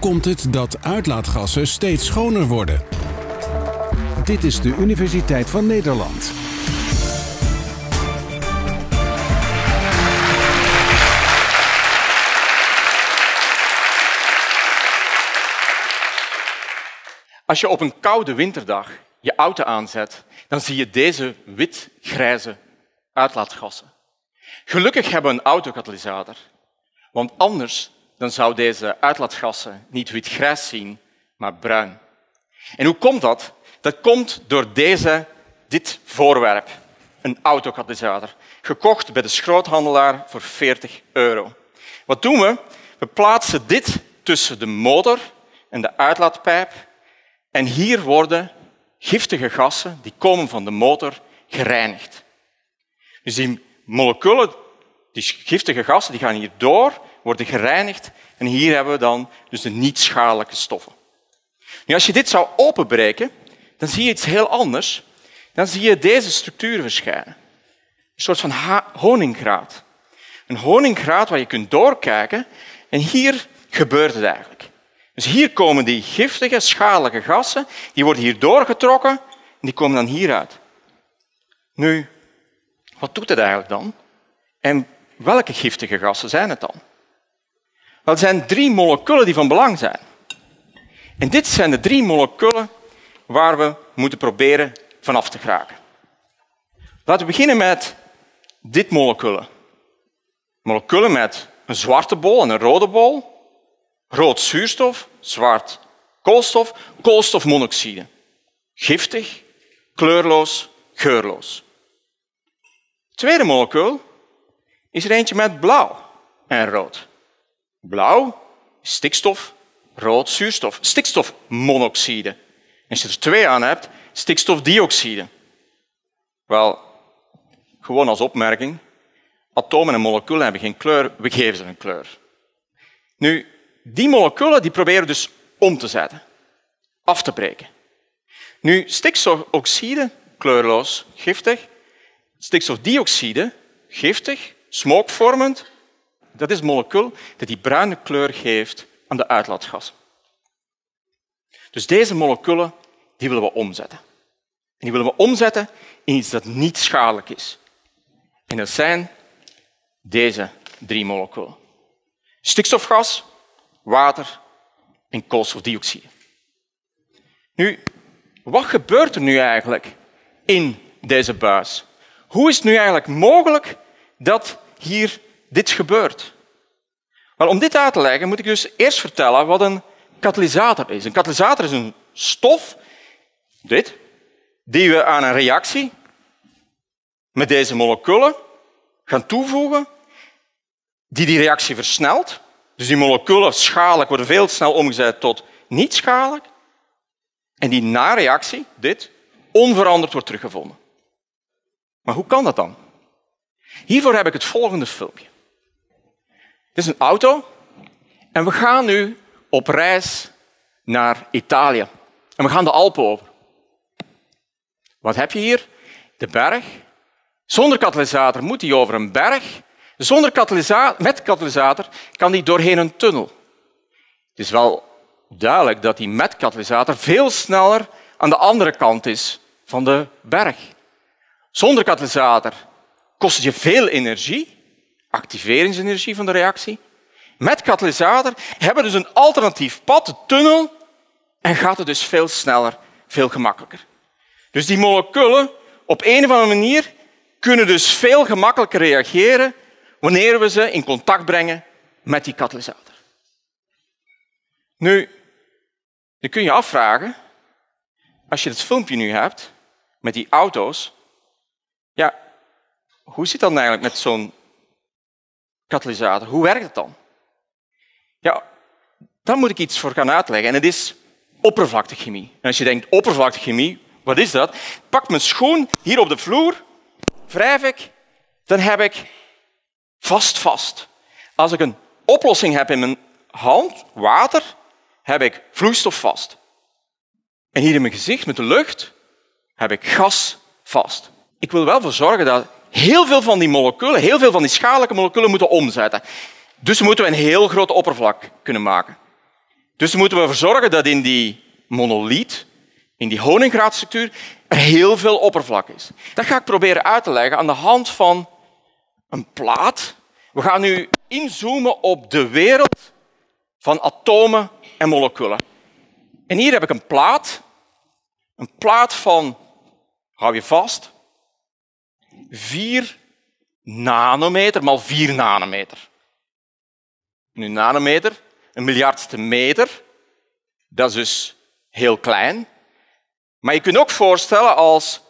Hoe komt het dat uitlaatgassen steeds schoner worden? Dit is de Universiteit van Nederland. Als je op een koude winterdag je auto aanzet, dan zie je deze wit-grijze uitlaatgassen. Gelukkig hebben we een autokatalysator, want anders dan zou deze uitlaatgassen niet witgrijs zien, maar bruin. En hoe komt dat? Dat komt door deze, dit voorwerp, een autocatalysator, gekocht bij de schroothandelaar voor 40 euro. Wat doen we? We plaatsen dit tussen de motor en de uitlaatpijp en hier worden giftige gassen die komen van de motor gereinigd. Dus die moleculen, die giftige gassen, die gaan hier door worden gereinigd. En hier hebben we dan dus de niet-schadelijke stoffen. Nu, als je dit zou openbreken, dan zie je iets heel anders. Dan zie je deze structuur verschijnen. Een soort van honingraad. Een honingraad waar je kunt doorkijken. En hier gebeurt het eigenlijk. Dus hier komen die giftige, schadelijke gassen, die worden hier doorgetrokken en die komen dan hieruit. Nu, wat doet het eigenlijk dan? En welke giftige gassen zijn het dan? Dat zijn drie moleculen die van belang zijn. En dit zijn de drie moleculen waar we moeten proberen vanaf te geraken. Laten we beginnen met dit moleculen. Moleculen met een zwarte bol en een rode bol, rood zuurstof, zwart koolstof, koolstofmonoxide. Giftig, kleurloos, geurloos. tweede molecuul is er eentje met blauw en rood. Blauw, stikstof, rood, zuurstof. Stikstofmonoxide. En als je er twee aan hebt, stikstofdioxide. Wel, gewoon als opmerking, atomen en moleculen hebben geen kleur, we geven ze een kleur. Nu, die moleculen die proberen dus om te zetten, af te breken. Nu, stikstofoxide, kleurloos, giftig. Stikstofdioxide, giftig, smokevormend, dat is het molecuul dat die bruine kleur geeft aan de uitlaatgas. Dus deze moleculen die willen we omzetten. En die willen we omzetten in iets dat niet schadelijk is. En dat zijn deze drie moleculen. Stikstofgas, water en koolstofdioxide. Nu, wat gebeurt er nu eigenlijk in deze buis? Hoe is het nu eigenlijk mogelijk dat hier dit gebeurt. Maar om dit uit te leggen moet ik dus eerst vertellen wat een katalysator is. Een katalysator is een stof, dit, die we aan een reactie met deze moleculen gaan toevoegen, die die reactie versnelt. Dus die moleculen schadelijk worden veel snel omgezet tot niet schadelijk. En die na-reactie, dit, onveranderd wordt teruggevonden. Maar hoe kan dat dan? Hiervoor heb ik het volgende filmpje. Dit is een auto en we gaan nu op reis naar Italië. En we gaan de Alpen over. Wat heb je hier? De berg. Zonder katalysator moet hij over een berg. Zonder katalysator, met katalysator kan hij doorheen een tunnel. Het is wel duidelijk dat hij met katalysator veel sneller aan de andere kant is van de berg. Zonder katalysator kost je veel energie activeringsenergie van de reactie, met katalysator, hebben dus een alternatief pad, de tunnel, en gaat het dus veel sneller, veel gemakkelijker. Dus die moleculen op een of andere manier kunnen dus veel gemakkelijker reageren wanneer we ze in contact brengen met die katalysator. Nu, je kun je afvragen, als je het filmpje nu hebt met die auto's, ja, hoe zit dat nou eigenlijk met zo'n katalysator. Hoe werkt het dan? Ja, daar moet ik iets voor gaan uitleggen. En het is oppervlaktechemie. als je denkt, oppervlaktechemie, wat is dat? Ik pak mijn schoen hier op de vloer, wrijf ik, dan heb ik vast vast. Als ik een oplossing heb in mijn hand, water, heb ik vloeistof vast. En hier in mijn gezicht, met de lucht, heb ik gas vast. Ik wil wel voor zorgen dat heel veel van die moleculen, heel veel van die schadelijke moleculen moeten omzetten. Dus moeten we een heel groot oppervlak kunnen maken. Dus moeten we ervoor zorgen dat in die monoliet, in die honingraadstructuur, er heel veel oppervlak is. Dat ga ik proberen uit te leggen aan de hand van een plaat. We gaan nu inzoomen op de wereld van atomen en moleculen. En hier heb ik een plaat. Een plaat van, hou je vast, 4 nanometer maal 4 nanometer. Nu, nanometer, een miljardste meter, dat is dus heel klein. Maar je kunt ook voorstellen als,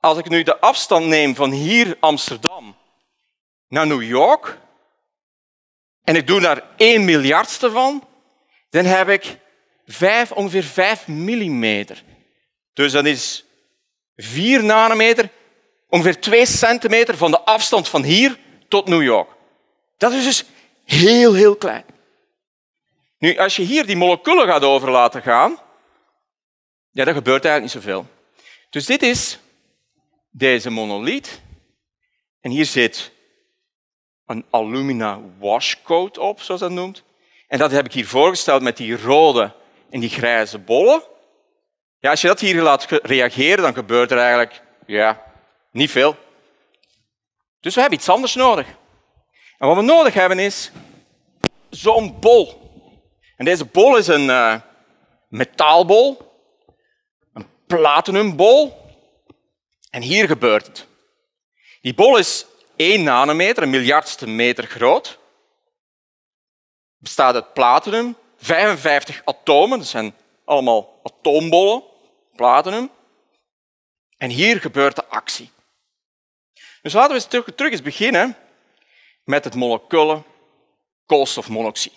als ik nu de afstand neem van hier Amsterdam naar New York, en ik doe daar 1 miljardste van, dan heb ik 5, ongeveer 5 millimeter. Dus dat is 4 nanometer ongeveer 2 centimeter van de afstand van hier tot New York. Dat is dus heel, heel klein. Nu, als je hier die moleculen gaat over laten gaan, ja, dan gebeurt eigenlijk niet zoveel. Dus dit is deze monoliet. En hier zit een alumina washcoat op, zoals dat noemt. En dat heb ik hier voorgesteld met die rode en die grijze bollen. Ja, als je dat hier laat reageren, dan gebeurt er eigenlijk ja, niet veel. Dus we hebben iets anders nodig. En wat we nodig hebben is zo'n bol. En deze bol is een eh, metaalbol, een platinumbol. En hier gebeurt het. Die bol is 1 nanometer, een miljardste meter groot. Bestaat uit platinum, 55 atomen, dat zijn allemaal atoombollen, platinum. En hier gebeurt de actie. Dus laten we eens terug, eens beginnen met het moleculen koolstofmonoxide.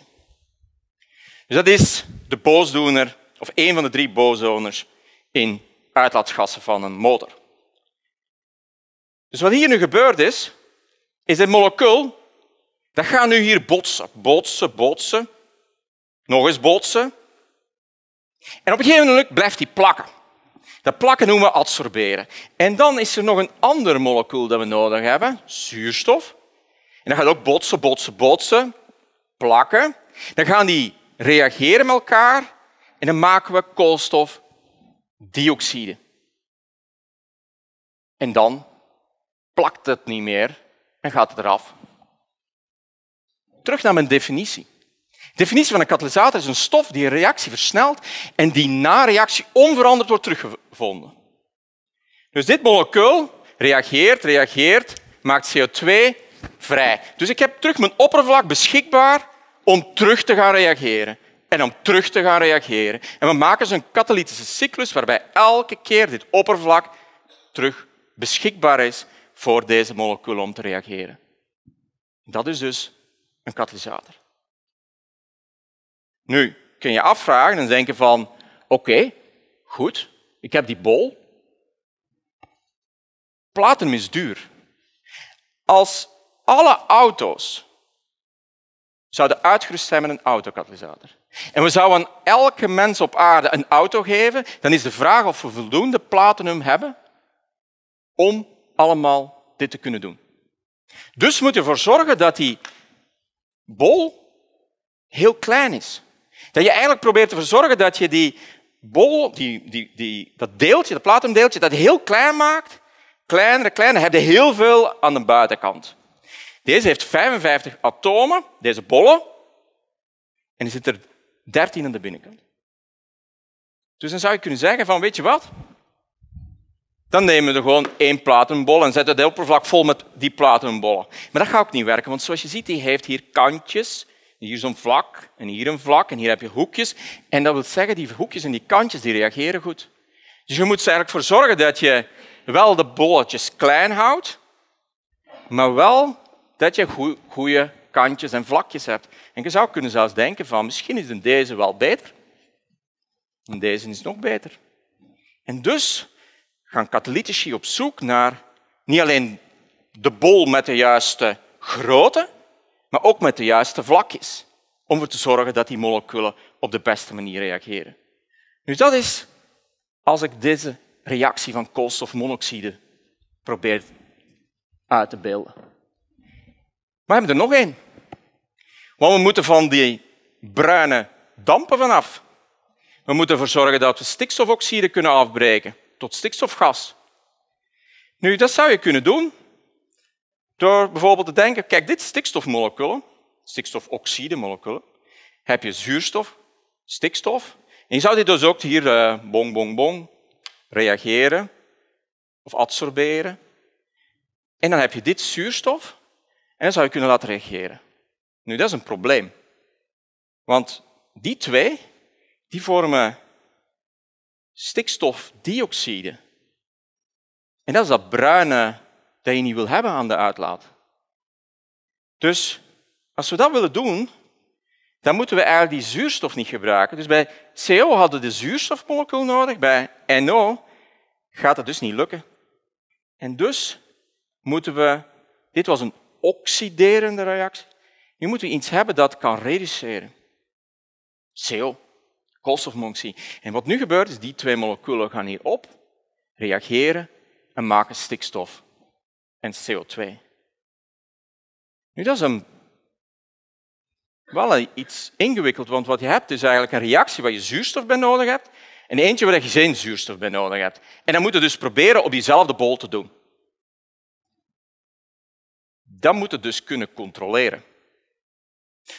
Dus dat is de boosdoener, of een van de drie boosdoners in uitlaatgassen van een motor. Dus wat hier nu gebeurd is, is dit molecuul, dat gaat nu hier botsen, botsen, botsen, nog eens botsen. En op een gegeven moment blijft hij plakken. Dat plakken noemen we adsorberen. En dan is er nog een ander molecuul dat we nodig hebben, zuurstof. En dan gaat ook botsen, botsen, botsen, plakken. Dan gaan die reageren met elkaar en dan maken we koolstofdioxide. En dan plakt het niet meer en gaat het eraf. Terug naar mijn definitie. De definitie van een katalysator is een stof die een reactie versnelt en die na reactie onveranderd wordt teruggevonden. Dus dit molecuul reageert, reageert, maakt CO2 vrij. Dus ik heb terug mijn oppervlak beschikbaar om terug te gaan reageren. En om terug te gaan reageren. En we maken zo'n katalytische cyclus waarbij elke keer dit oppervlak terug beschikbaar is voor deze moleculen om te reageren. Dat is dus een katalysator. Nu kun je afvragen en denken van, oké, goed, ik heb die bol. Platinum is duur. Als alle auto's zouden uitgerust zijn met een autokatalysator en we zouden aan elke mens op aarde een auto geven, dan is de vraag of we voldoende platinum hebben om allemaal dit te kunnen doen. Dus moet je ervoor zorgen dat die bol heel klein is. Dat je eigenlijk probeert te verzorgen dat je die bol, die, die, die, dat deeltje, dat platumdeeltje, dat heel klein maakt. Kleinere, kleiner, heb je heel veel aan de buitenkant. Deze heeft 55 atomen, deze bollen. En er zit er 13 aan de binnenkant. Dus dan zou je kunnen zeggen van, weet je wat? Dan nemen we gewoon één platumbol en zetten het oppervlak vol met die platumbollen. Maar dat gaat ook niet werken, want zoals je ziet, die heeft hier kantjes hier zo'n vlak en hier een vlak en hier heb je hoekjes. En dat wil zeggen, die hoekjes en die kantjes die reageren goed. Dus je moet er eigenlijk voor zorgen dat je wel de bolletjes klein houdt, maar wel dat je goede kantjes en vlakjes hebt. En je zou kunnen zelfs denken van, misschien is deze wel beter. En deze is nog beter. En dus gaan katalytici op zoek naar niet alleen de bol met de juiste grootte, maar ook met de juiste vlakjes, om ervoor te zorgen dat die moleculen op de beste manier reageren. Nu, dat is als ik deze reactie van koolstofmonoxide probeer uit te beelden. Maar we hebben er nog één. Want we moeten van die bruine dampen vanaf. We moeten ervoor zorgen dat we stikstofoxide kunnen afbreken tot stikstofgas. Nu, dat zou je kunnen doen door bijvoorbeeld te denken, kijk, dit stikstofmoleculen, stikstofoxide-moleculen, heb je zuurstof, stikstof. En je zou dit dus ook hier uh, bong, bong, bong reageren of adsorberen. En dan heb je dit zuurstof en dan zou je kunnen laten reageren. Nu, dat is een probleem. Want die twee, die vormen stikstofdioxide. En dat is dat bruine dat je niet wil hebben aan de uitlaat. Dus als we dat willen doen, dan moeten we eigenlijk die zuurstof niet gebruiken. Dus bij CO hadden we de zuurstofmolecuul nodig, bij NO gaat het dus niet lukken. En dus moeten we, dit was een oxiderende reactie, nu moeten we iets hebben dat kan reduceren. CO, koolstofmonoxide. En wat nu gebeurt is, die twee moleculen gaan hierop, reageren en maken stikstof en CO2. Nu, dat is een, wel iets ingewikkeld, want wat je hebt is eigenlijk een reactie waar je zuurstof bij nodig hebt en eentje waar je geen zuurstof bij nodig hebt. En dan moet je dus proberen op diezelfde bol te doen. Dat moet je dus kunnen controleren.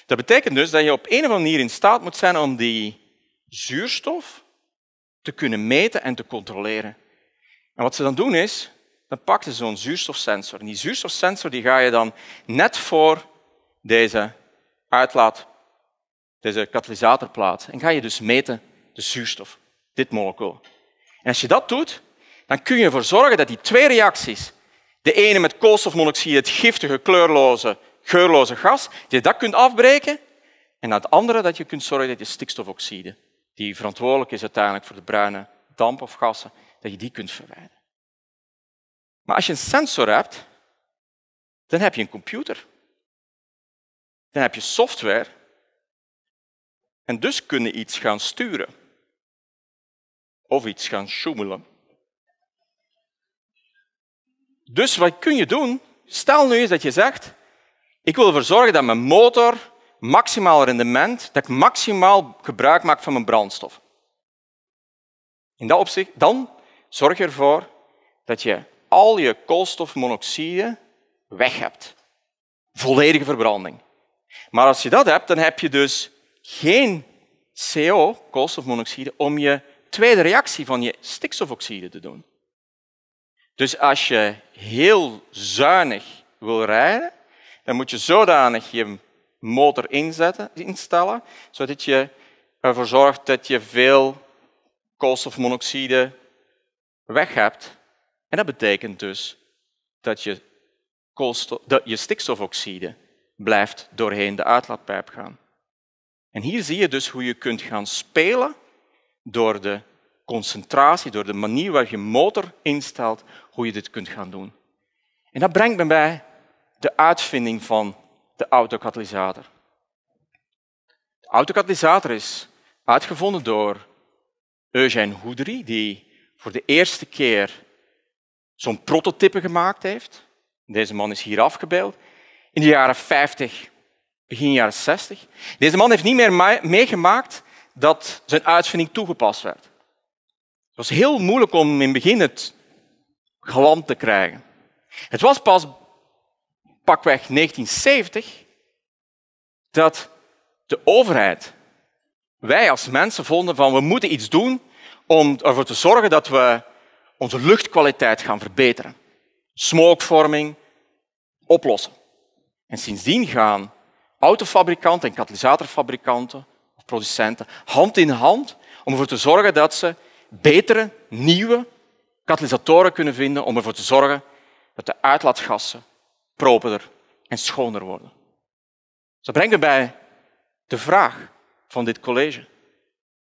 Dat betekent dus dat je op een of andere manier in staat moet zijn om die zuurstof te kunnen meten en te controleren. En wat ze dan doen is, dan pak je zo'n zuurstofsensor. En die zuurstofsensor die ga je dan net voor deze uitlaat, deze katalysatorplaat, En ga je dus meten de zuurstof, dit molecuul. En als je dat doet, dan kun je ervoor zorgen dat die twee reacties, de ene met koolstofmonoxide, het giftige, kleurloze, geurloze gas, dat je dat kunt afbreken, en het andere dat je kunt zorgen dat je stikstofoxide, die verantwoordelijk is uiteindelijk voor de bruine damp of gassen, dat je die kunt verwijderen. Maar als je een sensor hebt, dan heb je een computer. Dan heb je software. En dus kunnen iets gaan sturen. Of iets gaan sjoemelen. Dus wat kun je doen? Stel nu eens dat je zegt, ik wil ervoor zorgen dat mijn motor maximaal rendement, dat ik maximaal gebruik maak van mijn brandstof. In dat opzicht, dan zorg je ervoor dat je al je koolstofmonoxide weg hebt. Volledige verbranding. Maar als je dat hebt, dan heb je dus geen CO, koolstofmonoxide, om je tweede reactie van je stikstofoxide te doen. Dus als je heel zuinig wil rijden, dan moet je zodanig je motor inzetten, instellen, zodat je ervoor zorgt dat je veel koolstofmonoxide weg hebt en dat betekent dus dat je, dat je stikstofoxide blijft doorheen de uitlaatpijp gaan. En hier zie je dus hoe je kunt gaan spelen door de concentratie, door de manier waar je motor instelt, hoe je dit kunt gaan doen. En dat brengt me bij de uitvinding van de autocatalysator. De autocatalysator is uitgevonden door Eugène Houdry, die voor de eerste keer zo'n prototype gemaakt heeft. Deze man is hier afgebeeld. In de jaren 50, begin jaren 60. Deze man heeft niet meer meegemaakt dat zijn uitvinding toegepast werd. Het was heel moeilijk om in het begin het glan te krijgen. Het was pas pakweg 1970 dat de overheid, wij als mensen vonden van we moeten iets doen om ervoor te zorgen dat we onze luchtkwaliteit gaan verbeteren. Smokevorming oplossen. En sindsdien gaan autofabrikanten en katalysatorfabrikanten of producenten hand in hand om ervoor te zorgen dat ze betere, nieuwe katalysatoren kunnen vinden om ervoor te zorgen dat de uitlaatgassen properder en schoner worden. Ze brengen bij de vraag van dit college.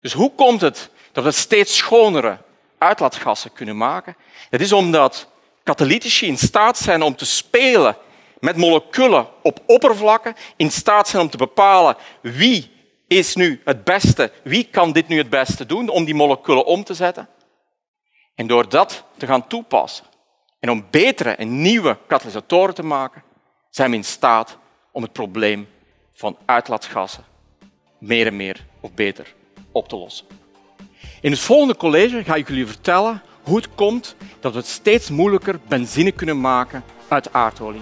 Dus hoe komt het dat we steeds schonere uitlaatgassen kunnen maken. Dat is omdat katalytici in staat zijn om te spelen met moleculen op oppervlakken, in staat zijn om te bepalen wie is nu het beste, wie kan dit nu het beste doen om die moleculen om te zetten. En door dat te gaan toepassen en om betere en nieuwe katalysatoren te maken, zijn we in staat om het probleem van uitlaatgassen meer en meer of beter op te lossen. In het volgende college ga ik jullie vertellen hoe het komt dat we het steeds moeilijker benzine kunnen maken uit aardolie.